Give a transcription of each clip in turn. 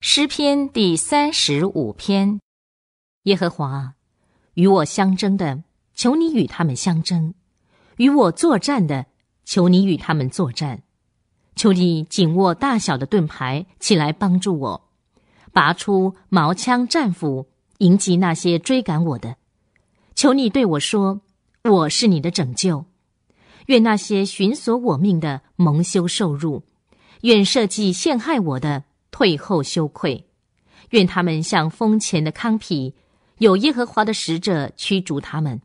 诗篇第三十五篇：耶和华与我相争的，求你与他们相争；与我作战的，求你与他们作战。求你紧握大小的盾牌，起来帮助我，拔出矛枪、战斧，迎击那些追赶我的。求你对我说：“我是你的拯救。”愿那些寻索我命的蒙羞受辱，愿设计陷害我的。退后羞愧，愿他们像风前的糠皮，有耶和华的使者驱逐他们，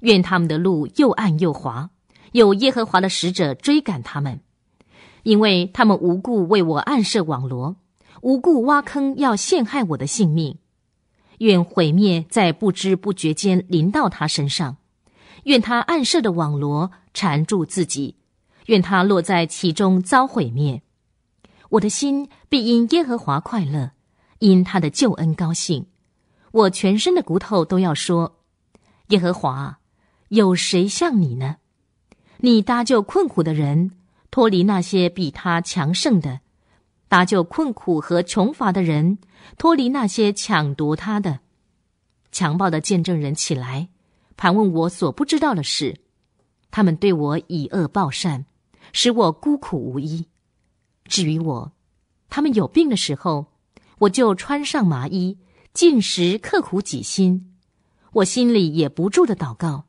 愿他们的路又暗又滑；有耶和华的使者追赶他们，因为他们无故为我暗设网罗，无故挖坑要陷害我的性命。愿毁灭在不知不觉间临到他身上，愿他暗设的网罗缠住自己，愿他落在其中遭毁灭。我的心必因耶和华快乐，因他的救恩高兴。我全身的骨头都要说：“耶和华，有谁像你呢？你搭救困苦的人，脱离那些比他强盛的；搭救困苦和穷乏的人，脱离那些抢夺他的、强暴的见证人起来，盘问我所不知道的事。他们对我以恶报善，使我孤苦无依。”至于我，他们有病的时候，我就穿上麻衣，进食刻苦己心。我心里也不住的祷告。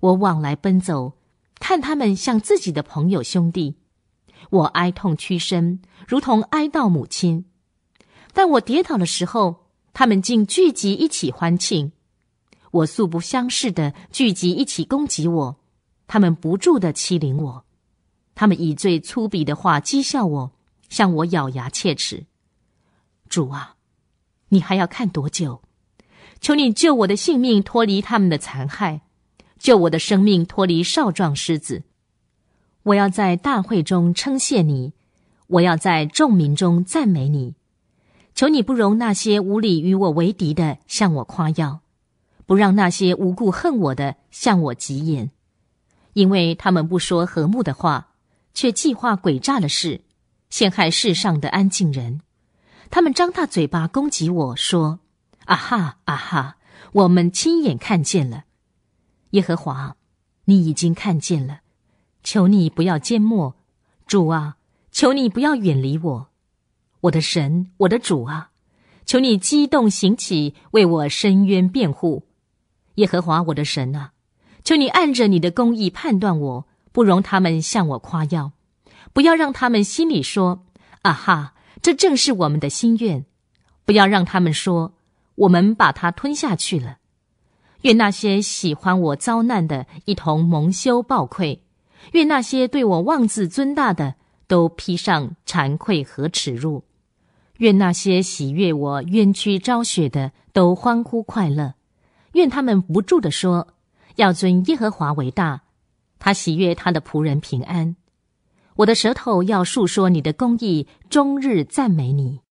我往来奔走，看他们像自己的朋友兄弟。我哀痛屈身，如同哀悼母亲。但我跌倒的时候，他们竟聚集一起欢庆。我素不相识的聚集一起攻击我，他们不住的欺凌我。他们以最粗鄙的话讥笑我，向我咬牙切齿。主啊，你还要看多久？求你救我的性命，脱离他们的残害，救我的生命，脱离少壮狮子。我要在大会中称谢你，我要在众民中赞美你。求你不容那些无理与我为敌的向我夸耀，不让那些无故恨我的向我急言，因为他们不说和睦的话。却计划诡诈的事，陷害世上的安静人。他们张大嘴巴攻击我说：“啊哈啊哈！”我们亲眼看见了，耶和华，你已经看见了。求你不要缄默，主啊，求你不要远离我，我的神，我的主啊，求你激动行起，为我伸冤辩护，耶和华我的神啊，求你按着你的公义判断我。不容他们向我夸耀，不要让他们心里说：“啊哈，这正是我们的心愿。”不要让他们说：“我们把它吞下去了。”愿那些喜欢我遭难的，一同蒙羞报愧；愿那些对我妄自尊大的，都披上惭愧和耻辱；愿那些喜悦我冤屈昭雪的，都欢呼快乐；愿他们不住地说：“要尊耶和华为大。”他喜悦他的仆人平安，我的舌头要述说你的公义，终日赞美你。